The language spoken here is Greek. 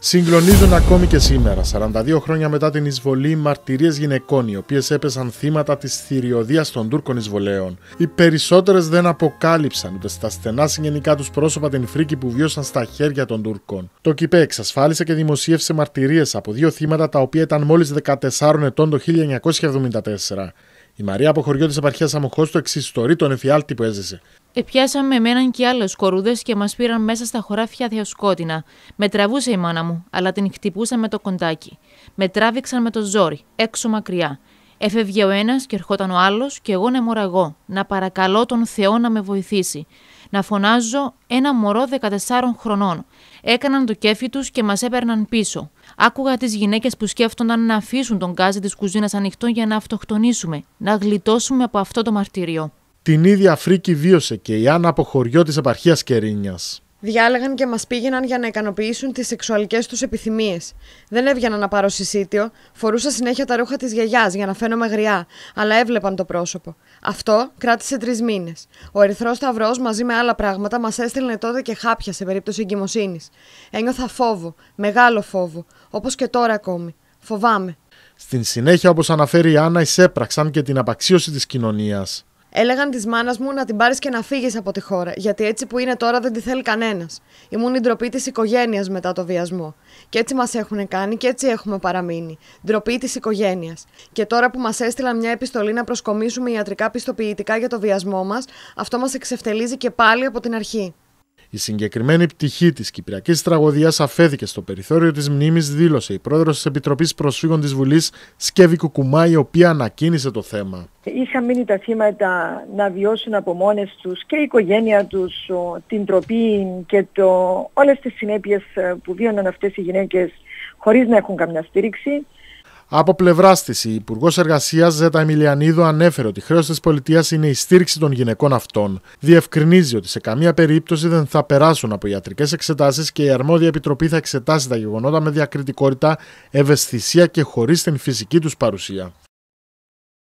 Συγκλονίζουν ακόμη και σήμερα, 42 χρόνια μετά την εισβολή, μαρτυρίες γυναικών οι οποίες έπεσαν θύματα της θηριωδίας των Τούρκων εισβολέων. Οι περισσότερες δεν αποκάλυψαν ούτε στα στενά συγγενικά τους πρόσωπα την φρίκη που βίωσαν στα χέρια των Τούρκων. Το ΚΙΠΕ εξασφάλισε και δημοσίευσε μαρτυρίες από δύο θύματα τα οποία ήταν μόλις 14 ετών το 1974. Η Μαρία από χωριό της επαρχίας το εξιστορεί τον εφιάλτη που έζησε. Επιάσαμε εμένα και άλλε κορούδες και μας πήραν μέσα στα χωράφια διασκότεινα. Με τραβούσε η μάνα μου, αλλά την χτυπούσα με το κοντάκι. Με τράβηξαν με το ζόρι, έξω μακριά. Έφευγε ο ένας και ερχόταν ο άλλος, και εγώ νεμοραγώ. Να παρακαλώ τον Θεό να με βοηθήσει να φωνάζω ένα μωρό 14 χρονών. Έκαναν το κέφι τους και μας έπαιρναν πίσω. Άκουγα τις γυναίκες που σκέφτονταν να αφήσουν τον γκάζι της κουζίνας ανοιχτό για να αυτοκτονήσουμε, να γλιτώσουμε από αυτό το μαρτύριο. Την ίδια φρίκη βίωσε και η Άννα από χωριό της επαρχίας Κερίνιας διάλεγαν και μας πήγαιναν για να ικανοποιήσουν τις σεξουαλικές τους επιθυμίες. Δεν έβγαιναν να πάρω συσίτιο, φορούσα συνέχεια τα ρούχα της γιαγιάς για να φαίνομαι γριά, αλλά έβλεπαν το πρόσωπο. Αυτό κράτησε τρεις μήνες. Ο Ερυθρός Σταυρός μαζί με άλλα πράγματα μας έστελνε τότε και χάπια σε περίπτωση εγκυμοσύνης. Ένιωθα φόβο, μεγάλο φόβο, όπως και τώρα ακόμη. Φοβάμαι. Στην συνέχεια, όπως αναφέρει η Άννα, εισέπραξαν και την απαξίωση της κοινωνίας. Έλεγαν της μάνας μου να την πάρεις και να φύγεις από τη χώρα, γιατί έτσι που είναι τώρα δεν τη θέλει κανένας. Ήμουν η ντροπή της οικογένειας μετά το βιασμό. Και έτσι μας έχουν κάνει και έτσι έχουμε παραμείνει. Ντροπή της οικογένειας. Και τώρα που μας έστειλαν μια επιστολή να προσκομίσουμε ιατρικά πιστοποιητικά για το βιασμό μας, αυτό μας εξευτελίζει και πάλι από την αρχή. Η συγκεκριμένη πτυχή της Κυπριακής τραγωδίας αφέθηκε στο περιθώριο της μνήμης, δήλωσε η πρόεδρος της Επιτροπής Προσφύγων της Βουλής, Σκέβη Κουκουμά, η οποία ανακοίνησε το θέμα. Είχαν μείνει τα θύματα να βιώσουν από μόνες τους και η οικογένεια τους την τροπή και το... όλες τις συνέπειες ε, που βίωναν αυτές οι γυναίκες χωρίς να έχουν καμιά στήριξη. Από πλευράς της, η Υπουργός Εργασίας Ζέτα Εμιλιανίδου ανέφερε ότι χρέος της πολιτείας είναι η στήριξη των γυναικών αυτών. Διευκρινίζει ότι σε καμία περίπτωση δεν θα περάσουν από ιατρικές εξετάσεις και η αρμόδια επιτροπή θα εξετάσει τα γεγονότα με διακριτικότητα, ευαισθησία και χωρίς την φυσική τους παρουσία.